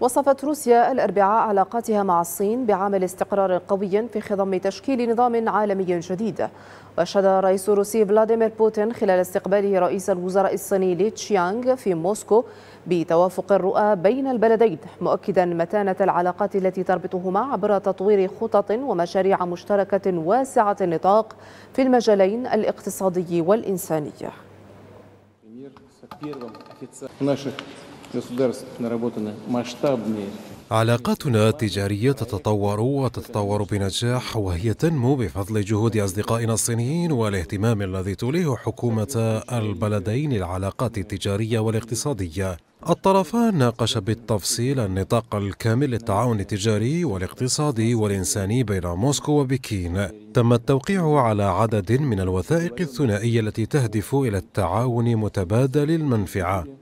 وصفت روسيا الأربعاء علاقاتها مع الصين بعمل استقرار قوي في خضم تشكيل نظام عالمي جديد وشهد الرئيس الروسي فلاديمير بوتين خلال استقباله رئيس الوزراء الصيني لي تشيانغ في موسكو بتوافق الرؤى بين البلدين مؤكدا متانة العلاقات التي تربطهما عبر تطوير خطط ومشاريع مشتركة واسعة النطاق في المجالين الاقتصادي والإنساني علاقاتنا التجارية تتطور وتتطور بنجاح وهي تنمو بفضل جهود أصدقائنا الصينيين والاهتمام الذي توليه حكومة البلدين العلاقات التجارية والاقتصادية الطرفان ناقشا بالتفصيل النطاق الكامل للتعاون التجاري والاقتصادي والإنساني بين موسكو وبكين تم التوقيع على عدد من الوثائق الثنائية التي تهدف إلى التعاون متبادل المنفعة